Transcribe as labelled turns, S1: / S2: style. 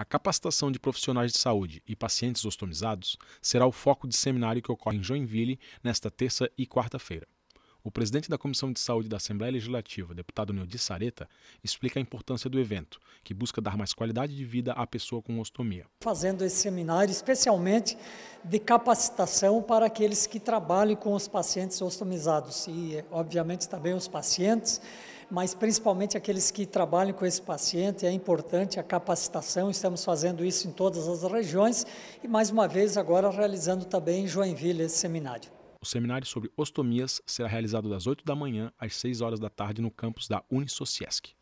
S1: A capacitação de profissionais de saúde e pacientes ostomizados será o foco de seminário que ocorre em Joinville nesta terça e quarta-feira. O presidente da Comissão de Saúde da Assembleia Legislativa, deputado Neudi Sareta, explica a importância do evento, que busca dar mais qualidade de vida à pessoa com ostomia.
S2: Fazendo esse seminário, especialmente de capacitação para aqueles que trabalham com os pacientes ostomizados e, obviamente, também os pacientes, mas principalmente aqueles que trabalham com esse paciente, é importante a capacitação, estamos fazendo isso em todas as regiões e, mais uma vez, agora realizando também em Joinville esse seminário.
S1: O seminário sobre ostomias será realizado das 8 da manhã às 6 horas da tarde no campus da Unisociesc.